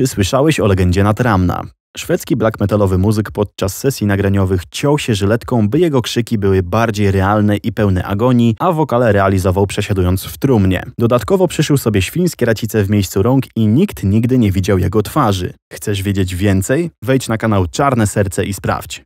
Czy słyszałeś o legendzie Natramna? Szwedzki black metalowy muzyk podczas sesji nagraniowych ciął się żyletką, by jego krzyki były bardziej realne i pełne agonii, a wokale realizował przesiadując w trumnie. Dodatkowo przyszył sobie świńskie racice w miejscu rąk i nikt nigdy nie widział jego twarzy. Chcesz wiedzieć więcej? Wejdź na kanał Czarne Serce i sprawdź.